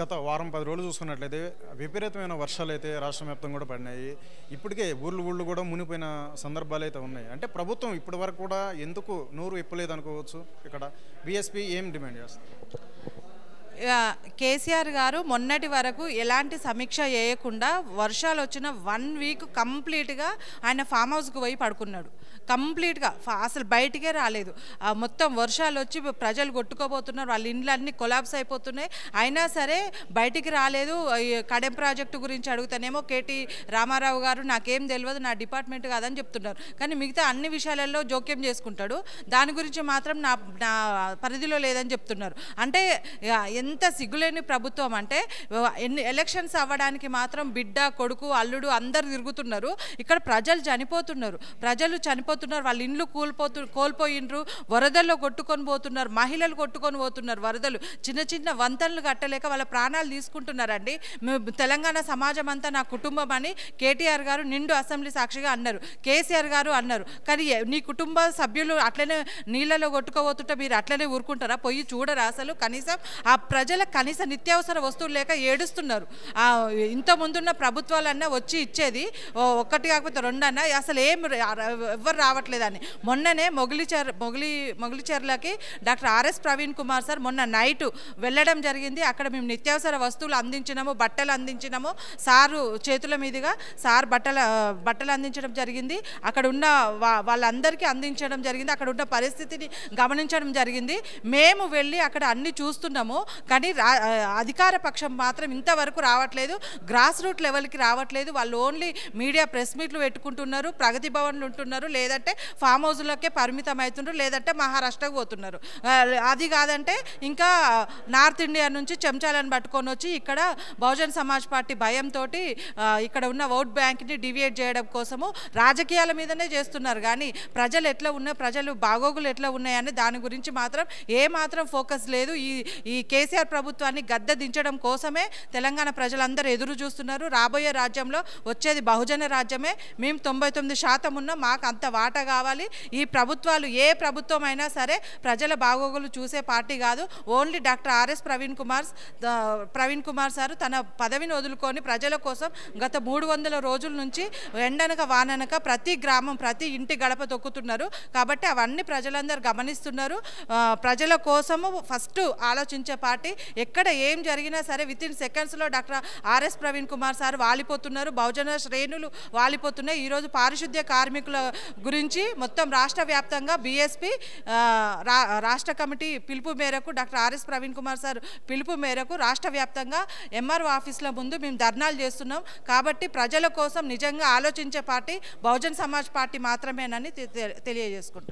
గత వారం పది రోజులు చూసుకున్నట్లయితే విపరీతమైన వర్షాలు అయితే రాష్ట్ర వ్యాప్తంగా కూడా పడినాయి ఇప్పటికే ఊళ్ళు ఊళ్ళు కూడా మునిపోయిన సందర్భాలు అయితే ఉన్నాయి అంటే ప్రభుత్వం ఇప్పటి వరకు కూడా ఎందుకు నూరు ఇప్పలేదు అనుకోవచ్చు ఇక్కడ బీఎస్పీ ఏం డిమాండ్ చేస్తారు కేసీఆర్ గారు మొన్నటి వరకు ఎలాంటి సమీక్ష వేయకుండా వర్షాలు వచ్చిన వన్ వీక్ కంప్లీట్గా ఆయన ఫామ్ హౌస్కి పోయి పడుకున్నాడు కంప్లీట్గా అసలు బయటికే రాలేదు మొత్తం వర్షాలు వచ్చి ప్రజలు కొట్టుకోబోతున్నారు వాళ్ళ ఇండ్లన్నీ కొలాబ్స్ అయిపోతున్నాయి అయినా సరే బయటికి రాలేదు కడెం ప్రాజెక్టు గురించి అడుగుతానేమో కేటీ రామారావు గారు నాకేం తెలియదు నా డిపార్ట్మెంట్ కాదని చెప్తున్నారు కానీ మిగతా అన్ని విషయాలలో జోక్యం చేసుకుంటాడు దాని గురించి మాత్రం నా నా పరిధిలో లేదని చెప్తున్నారు అంటే ఎంత సిగ్గులేని ప్రభుత్వం అంటే ఎన్ని ఎలక్షన్స్ అవ్వడానికి మాత్రం బిడ్డ కొడుకు అల్లుడు అందరు తిరుగుతున్నారు ఇక్కడ ప్రజలు చనిపోతున్నారు ప్రజలు చనిపోతున్నారు వాళ్ళ ఇండ్లు కూలిపోతు కోల్పోయినరు వరదల్లో కొట్టుకొని పోతున్నారు మహిళలు కొట్టుకొని పోతున్నారు వరదలు చిన్న చిన్న వంతలు కట్టలేక వాళ్ళ ప్రాణాలు తీసుకుంటున్నారండి తెలంగాణ సమాజం అంతా నా కుటుంబం అని కేటీఆర్ గారు నిండు అసెంబ్లీ సాక్షిగా అన్నారు కేసీఆర్ గారు అన్నారు కానీ నీ కుటుంబ సభ్యులు అట్లనే నీళ్ళలో కొట్టుకోబోతుంటే మీరు అట్లనే ఊరుకుంటారా పోయి చూడరా అసలు కనీసం ఆ ప్రజల కనీస నిత్యావసర వస్తువులు లేక ఏడుస్తున్నారు ఇంత ముందున్న ప్రభుత్వాలన్నా వచ్చి ఇచ్చేది ఒక్కటి కాకపోతే అన్న అసలు ఏం ఎవరు రావట్లేదని మొన్ననే మొగిలిచర్ మొగిలి మొగిలిచర్లకి doctor RS Praveen Kumar sir మొన్న నైట్ వెళ్ళడం జరిగింది అక్కడ మేము నిత్యావసర వస్తువులు అందించినాము బట్టలు అందించినాము సారు చేతుల మీదుగా సార్ బట్టల బట్టలు అందించడం జరిగింది అక్కడ ఉన్న వాళ్ళందరికీ అందించడం జరిగింది అక్కడ ఉన్న పరిస్థితిని గమనించడం జరిగింది మేము వెళ్ళి అక్కడ అన్ని చూస్తున్నాము కానీ అధికార పక్షం మాత్రం ఇంతవరకు రావట్లేదు గ్రాస్ రూట్ లెవెల్కి రావట్లేదు వాళ్ళు ఓన్లీ మీడియా ప్రెస్ మీట్లు పెట్టుకుంటున్నారు ప్రగతి భవన్లు ఉంటున్నారు లేదంటే ఫామ్ హౌస్లకే పరిమితం అవుతున్నారు లేదంటే మహారాష్ట్రకు పోతున్నారు అది కాదంటే ఇంకా నార్త్ ఇండియా నుంచి చెంచాలను పట్టుకొని వచ్చి ఇక్కడ బహుజన్ సమాజ్ పార్టీ భయంతో ఇక్కడ ఉన్న ఓట్ బ్యాంక్ని డివియేట్ చేయడం కోసము రాజకీయాల మీదనే చేస్తున్నారు కానీ ప్రజలు ఎట్లా ఉన్న ప్రజలు బాగోగులు ఎట్లా ఉన్నాయని దాని గురించి మాత్రం ఏ మాత్రం ఫోకస్ లేదు ఈ ఈ కేసీఆర్ కేసీఆర్ ప్రభుత్వాన్ని గద్దె దించడం కోసమే తెలంగాణ ప్రజలందరూ ఎదురు చూస్తున్నారు రాబోయే రాజ్యంలో వచ్చేది బహుజన రాజ్యమే మేము తొంభై తొమ్మిది శాతం ఉన్న మాకు అంత వాట కావాలి ఈ ప్రభుత్వాలు ఏ ప్రభుత్వం అయినా సరే ప్రజల బాగోగులు చూసే పార్టీ కాదు only doctor RS Praveen Kumar Praveen Kumar sir తన పదవిని వదులుకొని ప్రజల కోసం గత మూడు వందల రోజుల నుంచి ఎండనక వాననక ప్రతి గ్రామం ప్రతి ఇంటి గడప తొక్కుతున్నారు కాబట్టి అవన్నీ ప్రజలందరూ గమనిస్తున్నారు ప్రజల కోసము ఫస్ట్ ఆలోచించే పార్టీ కాబట్టి ఎక్కడ ఏం జరిగినా సరే విత్ ఇన్ సెకండ్స్లో doctor RS Praveen Kumar sir వాలిపోతున్నారు బహుజన శ్రేణులు వాలిపోతున్నాయి ఈరోజు పారిశుద్ధ్య కార్మికుల గురించి మొత్తం రాష్ట్ర వ్యాప్తంగా బీఎస్పీ రాష్ట్ర కమిటీ పిలుపు మేరకు doctor RS Praveen Kumar sir పిలుపు మేరకు రాష్ట్ర వ్యాప్తంగా ఎంఆర్ఓ ఆఫీస్ల ముందు మేము ధర్నాలు చేస్తున్నాం కాబట్టి ప్రజల కోసం నిజంగా ఆలోచించే పార్టీ బహుజన్ సమాజ్ పార్టీ మాత్రమేనని తెలియజేసుకుంటున్నాం